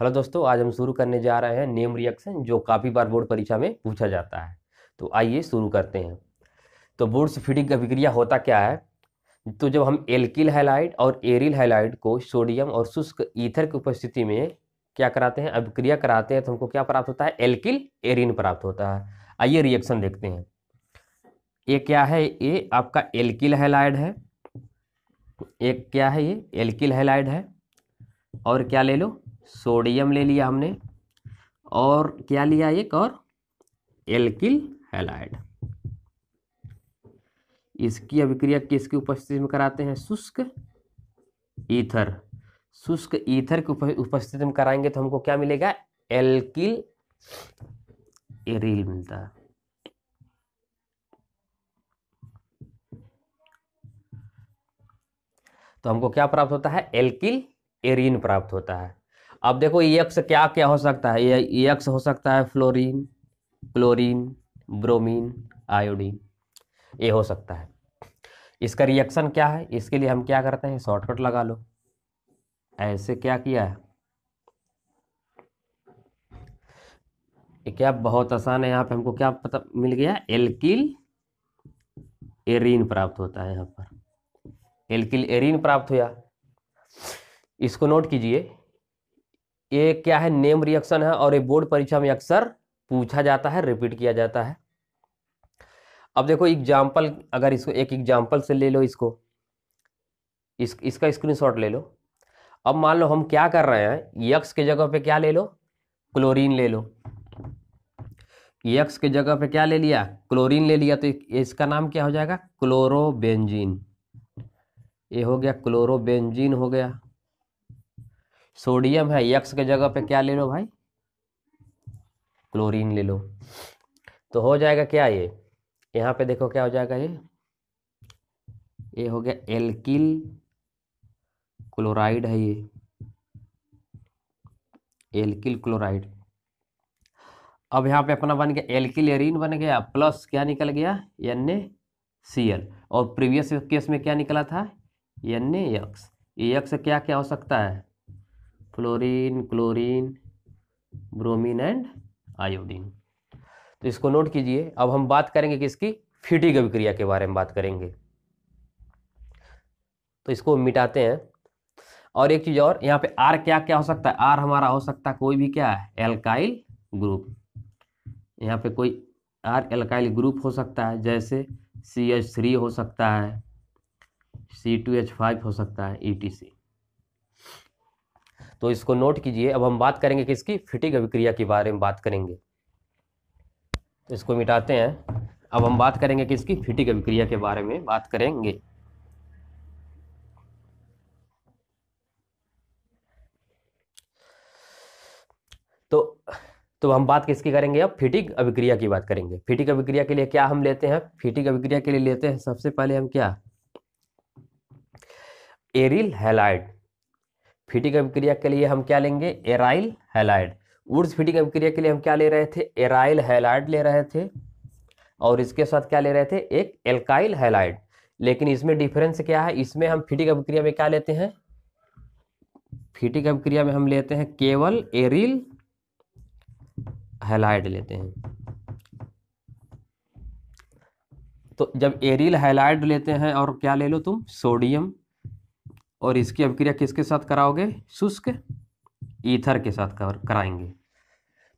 hello दोस्तों आज हम शुरू करने जा रहे हैं नेम रिएक्शन जो काफ़ी बार बोर्ड परीक्षा में पूछा जाता है तो आइए शुरू करते हैं तो बोर्ड का अभिक्रिया होता क्या है तो जब हम एल्किल हैलाइड और एरिल हैलाइड को सोडियम और शुष्क ईथर की उपस्थिति में क्या कराते हैं अभिक्रिया कराते हैं तो हमको क्या प्राप्त होता है एल्किल एरिन प्राप्त होता है आइए रिएक्शन देखते हैं ये क्या है ये आपका एल्किल हैलाइड है एक क्या है ये एल्किल हैलाइड है और क्या ले लो सोडियम ले लिया हमने और क्या लिया एक और एल्किल हेलाइड इसकी अभिक्रिया किसकी उपस्थिति में कराते हैं शुष्क ईथर शुष्क ईथर की उपस्थिति में कराएंगे तो हमको क्या मिलेगा एल्किल एरिल मिलता है तो हमको क्या प्राप्त होता है एल्किल एरिन प्राप्त होता है अब देखो एक्स e क्या क्या हो सकता है ये e हो सकता है फ्लोरीन क्लोरीन ब्रोमीन आयोडीन ये हो सकता है इसका रिएक्शन क्या है इसके लिए हम क्या करते हैं शॉर्टकट लगा लो ऐसे क्या किया है ये क्या बहुत आसान है यहाँ पे हमको क्या पता मिल गया एल्किल एरिन प्राप्त होता है यहाँ पर एल्किल एरिन प्राप्त हुआ इसको नोट कीजिए ये क्या है नेम रिएक्शन है और ये बोर्ड परीक्षा में अक्सर पूछा जाता है रिपीट किया जाता है अब देखो एग्जाम्पल अगर इसको एक एग्जाम्पल से ले लो इसको इस इसका स्क्रीनशॉट ले लो अब मान लो हम क्या कर रहे हैं यक्स के जगह पे क्या ले लो क्लोरीन ले लो यक्स के जगह पे क्या ले लिया क्लोरीन ले लिया तो इसका नाम क्या हो जाएगा क्लोरोबेंजीन ये हो गया क्लोरोबेंजीन हो गया सोडियम है यक्स के जगह पे क्या ले लो भाई क्लोरीन ले लो तो हो जाएगा क्या ये यहाँ पे देखो क्या हो जाएगा ये ये हो गया एल्किल क्लोराइड है ये एल्किल क्लोराइड अब यहाँ पे अपना बन गया एल्किल एरिन बन गया प्लस क्या निकल गया एन ए सी एल और प्रीवियस केस में क्या निकला था एन एक्स ये क्या क्या हो सकता है chlorine chlorine bromine and iodine तो इसको नोट कीजिए अब हम बात करेंगे किसकी फीटिंग अभिक्रिया के बारे में बात करेंगे तो इसको मिटाते हैं और एक चीज़ और यहाँ पे आर क्या क्या हो सकता है आर हमारा हो सकता है कोई भी क्या है एल्काइल ग्रुप यहाँ पे कोई आर एल्काइल ग्रुप हो सकता है जैसे सी एच थ्री हो सकता है सी टू एच फाइव हो सकता है ई टी सी तो इसको नोट कीजिए अब हम बात करेंगे किसकी फिटिक अभिक्रिया के बारे में बात करेंगे तो इसको मिटाते हैं अब हम बात करेंगे किसकी फिटिक अभिक्रिया के बारे में बात करेंगे तो तो हम बात किसकी करेंगे अब फिटिक अभिक्रिया की बात करेंगे फिटिक अभिक्रिया के लिए क्या हम लेते हैं फिटिक अभिक्रिया के लिए लेते हैं सबसे पहले हम क्या एरिल हेलाइड फिटिंग अभिक्रिया के लिए हम क्या लेंगे एराइल हेलाइड उर्स फिटिंग अभिक्रिया के लिए हम क्या ले रहे थे एराइल हेलाइड ले रहे थे और इसके साथ क्या ले रहे थे एक एल्काइल हेलाइड लेकिन इसमें डिफरेंस क्या है इसमें हम फिटिंग अभिक्रिया में क्या लेते हैं फिटिंग अभिक्रिया में हम लेते हैं केवल एरिल हेलाइड लेते हैं तो जब एरिल हेलाइड लेते हैं और क्या ले लो तुम सोडियम और इसकी अभिक्रिया किसके साथ कराओगे शुष्क ईथर के साथ कर, कराएंगे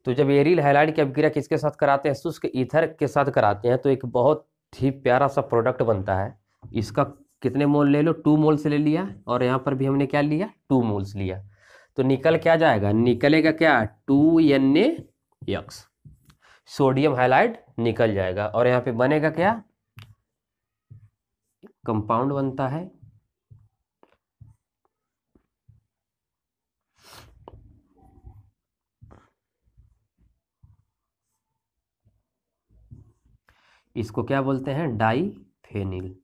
तो जब एरिल हैलाइड की अभिक्रिया किसके साथ कराते हैं शुष्क ईथर के साथ कराते हैं तो एक बहुत ही प्यारा सा प्रोडक्ट बनता है इसका कितने मोल ले लो टू मोल्स ले लिया और यहाँ पर भी हमने क्या लिया टू मोल्स लिया तो निकल क्या जाएगा निकलेगा क्या two N X sodium halide निकल जाएगा और यहाँ पे बनेगा क्या कंपाउंड बनता है इसको क्या बोलते हैं डाईफेनिल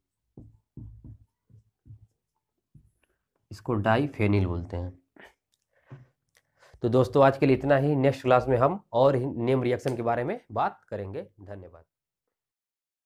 इसको डाईफेनिल बोलते हैं तो दोस्तों आज के लिए इतना ही नेक्स्ट क्लास में हम और ही नेम रिएक्शन के बारे में बात करेंगे धन्यवाद